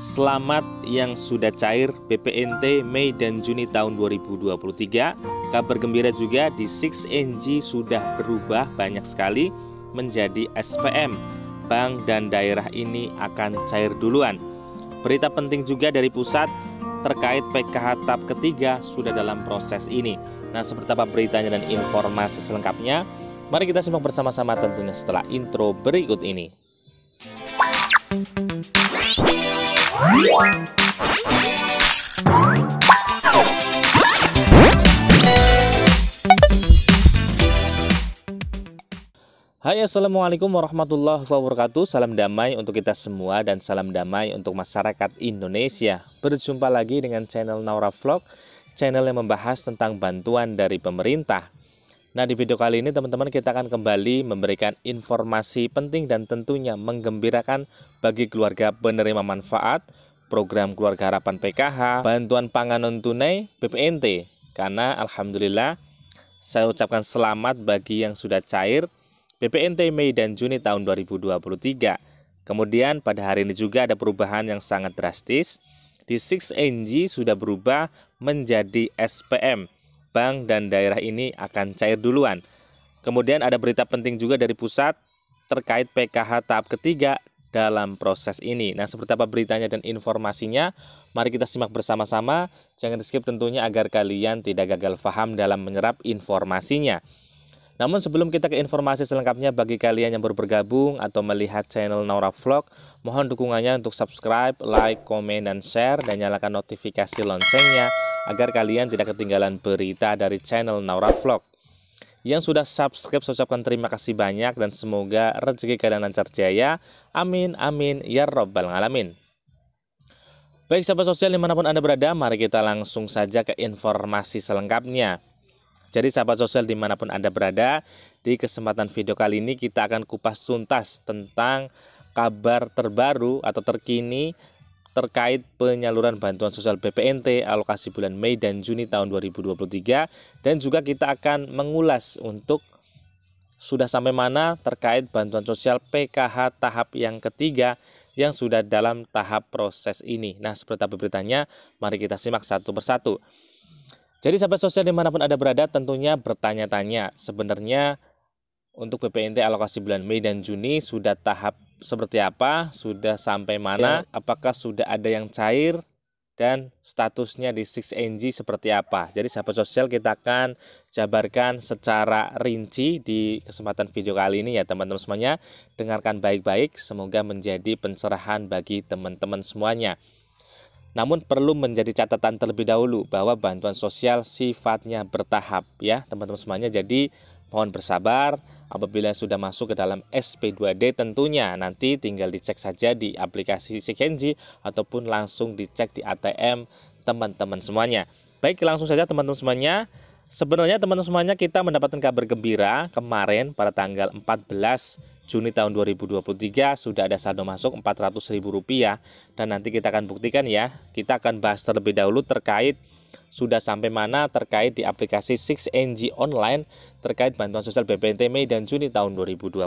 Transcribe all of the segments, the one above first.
Selamat yang sudah cair BPNT Mei dan Juni tahun 2023. Kabar gembira juga di 6NG sudah berubah banyak sekali menjadi SPM. Bank dan daerah ini akan cair duluan. Berita penting juga dari pusat terkait PKH tahap ketiga sudah dalam proses ini. Nah, seperti apa beritanya dan informasi selengkapnya? Mari kita simak bersama-sama tentunya setelah intro berikut ini. Hai assalamualaikum warahmatullahi wabarakatuh Salam damai untuk kita semua dan salam damai untuk masyarakat Indonesia Berjumpa lagi dengan channel Naura Vlog Channel yang membahas tentang bantuan dari pemerintah Nah di video kali ini teman-teman kita akan kembali memberikan informasi penting dan tentunya menggembirakan bagi keluarga penerima manfaat program keluarga harapan PKH, bantuan pangan non tunai, BPNT. Karena Alhamdulillah saya ucapkan selamat bagi yang sudah cair BPNT Mei dan Juni tahun 2023. Kemudian pada hari ini juga ada perubahan yang sangat drastis. Di 6NG sudah berubah menjadi SPM bank dan daerah ini akan cair duluan. Kemudian ada berita penting juga dari pusat terkait PKH tahap ketiga dalam proses ini. Nah, seperti apa beritanya dan informasinya? Mari kita simak bersama-sama. Jangan di-skip tentunya agar kalian tidak gagal paham dalam menyerap informasinya. Namun sebelum kita ke informasi selengkapnya bagi kalian yang baru bergabung atau melihat channel Naura Vlog, mohon dukungannya untuk subscribe, like, komen, dan share, dan nyalakan notifikasi loncengnya agar kalian tidak ketinggalan berita dari channel Naura Vlog. Yang sudah subscribe, saya ucapkan terima kasih banyak dan semoga rezeki kalian lancar jaya. Amin, amin, ya robbal alamin. Baik sahabat sosial dimanapun Anda berada, mari kita langsung saja ke informasi selengkapnya. Jadi sahabat sosial dimanapun Anda berada, di kesempatan video kali ini kita akan kupas tuntas tentang kabar terbaru atau terkini terkait penyaluran bantuan sosial BPNT alokasi bulan Mei dan Juni tahun 2023 dan juga kita akan mengulas untuk sudah sampai mana terkait bantuan sosial PKH tahap yang ketiga yang sudah dalam tahap proses ini. Nah, seperti apa beritanya, mari kita simak satu persatu. Jadi sahabat sosial dimanapun ada berada tentunya bertanya-tanya sebenarnya untuk BPNT alokasi bulan Mei dan Juni sudah tahap seperti apa, sudah sampai mana, ya. apakah sudah ada yang cair dan statusnya di 6NG seperti apa. Jadi sahabat sosial kita akan jabarkan secara rinci di kesempatan video kali ini ya teman-teman semuanya. Dengarkan baik-baik, semoga menjadi pencerahan bagi teman-teman semuanya. Namun perlu menjadi catatan terlebih dahulu bahwa bantuan sosial sifatnya bertahap ya teman-teman semuanya. Jadi mohon bersabar, apabila sudah masuk ke dalam SP2D tentunya nanti tinggal dicek saja di aplikasi Sikenji ataupun langsung dicek di ATM teman-teman semuanya. Baik langsung saja teman-teman semuanya. Sebenarnya teman-teman semuanya kita mendapatkan kabar gembira kemarin pada tanggal 14 Juni tahun 2023 sudah ada saldo masuk Rp400.000 dan nanti kita akan buktikan ya. Kita akan bahas terlebih dahulu terkait sudah sampai mana terkait di aplikasi 6NG Online terkait bantuan sosial BPNT Mei dan Juni tahun 2023.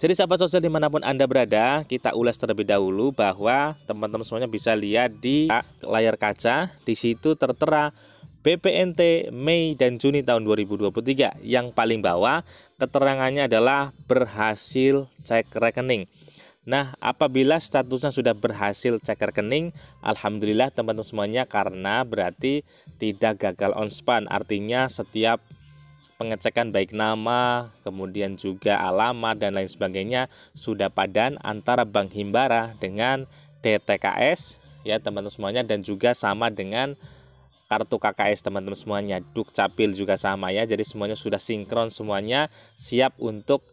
Jadi sahabat sosial dimanapun Anda berada, kita ulas terlebih dahulu bahwa teman-teman semuanya bisa lihat di layar kaca, di situ tertera BPNT Mei dan Juni tahun 2023. Yang paling bawah keterangannya adalah berhasil cek rekening. Nah, apabila statusnya sudah berhasil cek rekening, alhamdulillah teman-teman semuanya karena berarti tidak gagal on span. Artinya setiap pengecekan baik nama, kemudian juga alamat dan lain sebagainya sudah padan antara Bank Himbara dengan DTKS ya teman-teman semuanya dan juga sama dengan kartu KKS teman-teman semuanya, Dukcapil juga sama ya. Jadi semuanya sudah sinkron semuanya siap untuk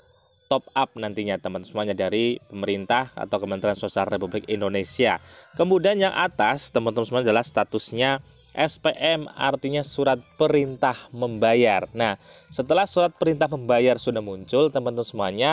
top up nantinya teman semuanya dari pemerintah atau Kementerian Sosial Republik Indonesia. Kemudian yang atas teman-teman semuanya adalah statusnya SPM artinya surat perintah membayar. Nah, setelah surat perintah membayar sudah muncul, teman-teman semuanya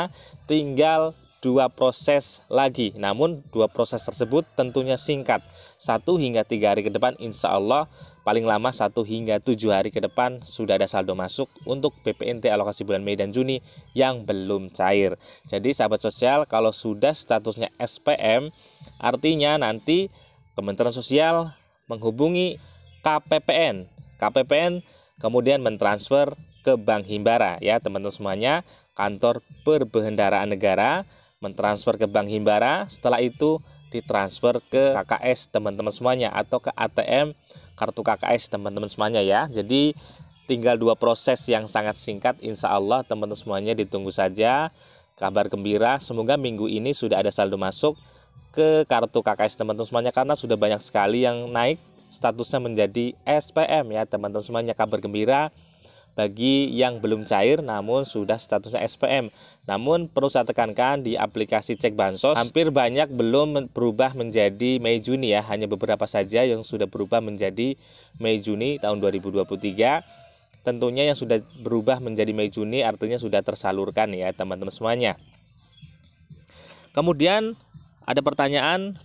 tinggal dua proses lagi. Namun dua proses tersebut tentunya singkat. Satu hingga tiga hari ke depan insya Allah paling lama 1 hingga 7 hari ke depan sudah ada saldo masuk untuk BPNT alokasi bulan Mei dan Juni yang belum cair. Jadi sahabat sosial kalau sudah statusnya SPM artinya nanti Kementerian Sosial menghubungi KPPN. KPPN kemudian mentransfer ke Bank Himbara ya teman-teman semuanya kantor perbendaharaan negara mentransfer ke Bank Himbara setelah itu ditransfer ke KKS teman-teman semuanya atau ke ATM kartu KKS teman-teman semuanya ya. Jadi tinggal dua proses yang sangat singkat insya Allah teman-teman semuanya ditunggu saja kabar gembira semoga minggu ini sudah ada saldo masuk ke kartu KKS teman-teman semuanya karena sudah banyak sekali yang naik statusnya menjadi SPM ya teman-teman semuanya kabar gembira bagi yang belum cair namun sudah statusnya SPM. Namun perlu saya tekankan di aplikasi cek bansos hampir banyak belum berubah menjadi Mei Juni ya, hanya beberapa saja yang sudah berubah menjadi Mei Juni tahun 2023. Tentunya yang sudah berubah menjadi Mei Juni artinya sudah tersalurkan ya teman-teman semuanya. Kemudian ada pertanyaan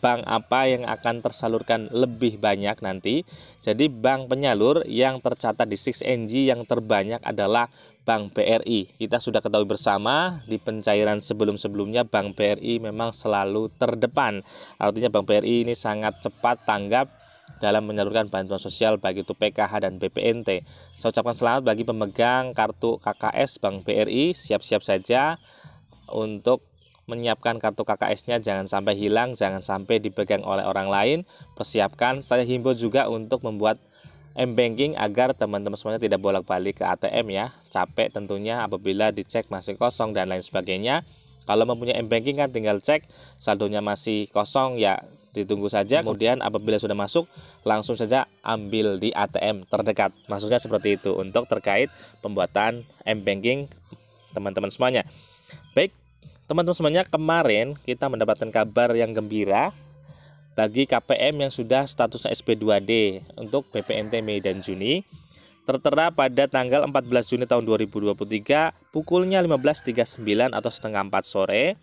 bank apa yang akan tersalurkan lebih banyak nanti. Jadi bank penyalur yang tercatat di 6NG yang terbanyak adalah Bank BRI. Kita sudah ketahui bersama di pencairan sebelum-sebelumnya Bank BRI memang selalu terdepan. Artinya Bank BRI ini sangat cepat tanggap dalam menyalurkan bantuan sosial bagi itu PKH dan BPNT. Saya ucapkan selamat bagi pemegang kartu KKS Bank BRI, siap-siap saja untuk menyiapkan kartu KKS-nya jangan sampai hilang, jangan sampai dipegang oleh orang lain. Persiapkan, saya himbau juga untuk membuat M-Banking agar teman-teman semuanya tidak bolak-balik ke ATM ya. Capek tentunya apabila dicek masih kosong dan lain sebagainya. Kalau mempunyai M-Banking kan tinggal cek saldonya masih kosong ya ditunggu saja. Kemudian apabila sudah masuk langsung saja ambil di ATM terdekat. Maksudnya seperti itu untuk terkait pembuatan M-Banking teman-teman semuanya. Baik, teman-teman semuanya kemarin kita mendapatkan kabar yang gembira bagi KPM yang sudah statusnya SP2D untuk BPNT Mei dan Juni tertera pada tanggal 14 Juni tahun 2023 pukulnya 15.39 atau setengah 4 sore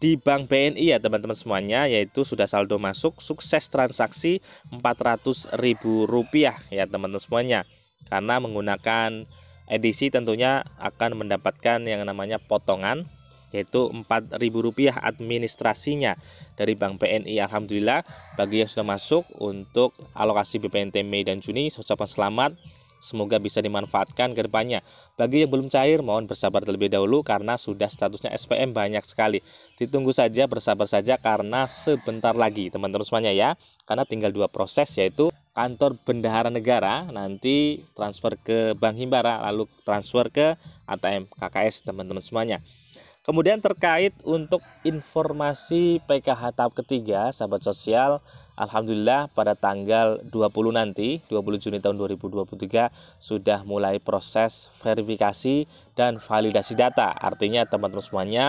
di Bank BNI ya teman-teman semuanya yaitu sudah saldo masuk sukses transaksi Rp400.000 ya teman-teman semuanya karena menggunakan edisi tentunya akan mendapatkan yang namanya potongan yaitu Rp4.000 administrasinya dari Bank BNI. Alhamdulillah bagi yang sudah masuk untuk alokasi BPNT Mei dan Juni saya selamat. Semoga bisa dimanfaatkan ke depannya. Bagi yang belum cair, mohon bersabar terlebih dahulu karena sudah statusnya SPM banyak sekali. Ditunggu saja, bersabar saja karena sebentar lagi teman-teman semuanya ya. Karena tinggal dua proses yaitu kantor bendahara negara nanti transfer ke Bank Himbara lalu transfer ke ATM KKS teman-teman semuanya. Kemudian terkait untuk informasi PKH tahap ketiga sahabat sosial Alhamdulillah pada tanggal 20 nanti 20 Juni tahun 2023 sudah mulai proses verifikasi dan validasi data artinya teman-teman semuanya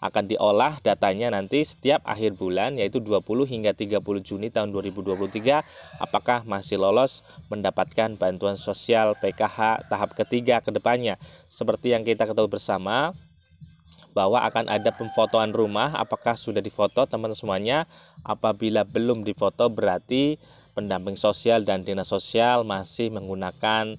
akan diolah datanya nanti setiap akhir bulan yaitu 20 hingga 30 Juni tahun 2023 apakah masih lolos mendapatkan bantuan sosial PKH tahap ketiga ke depannya. Seperti yang kita ketahui bersama, bahwa akan ada pemfotoan rumah apakah sudah difoto teman semuanya apabila belum difoto berarti pendamping sosial dan dinas sosial masih menggunakan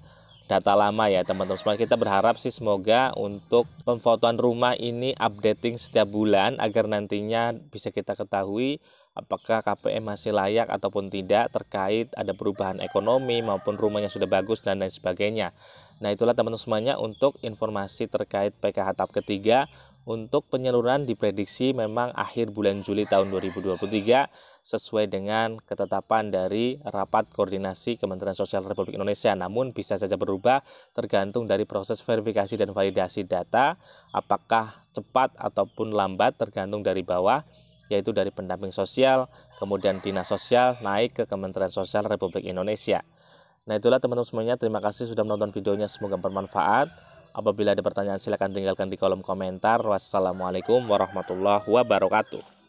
data lama ya teman-teman semua. Kita berharap sih semoga untuk pemfotoan rumah ini updating setiap bulan agar nantinya bisa kita ketahui apakah KPM masih layak ataupun tidak terkait ada perubahan ekonomi maupun rumahnya sudah bagus dan lain sebagainya. Nah itulah teman-teman semuanya untuk informasi terkait PKH tahap ketiga untuk penyaluran diprediksi memang akhir bulan Juli tahun 2023 sesuai dengan ketetapan dari rapat koordinasi Kementerian Sosial Republik Indonesia. Namun bisa saja berubah tergantung dari proses verifikasi dan validasi data apakah cepat ataupun lambat tergantung dari bawah yaitu dari pendamping sosial, kemudian dinas sosial naik ke Kementerian Sosial Republik Indonesia. Nah itulah teman-teman semuanya, terima kasih sudah menonton videonya, semoga bermanfaat. Apabila ada pertanyaan silakan tinggalkan di kolom komentar. Wassalamualaikum warahmatullahi wabarakatuh.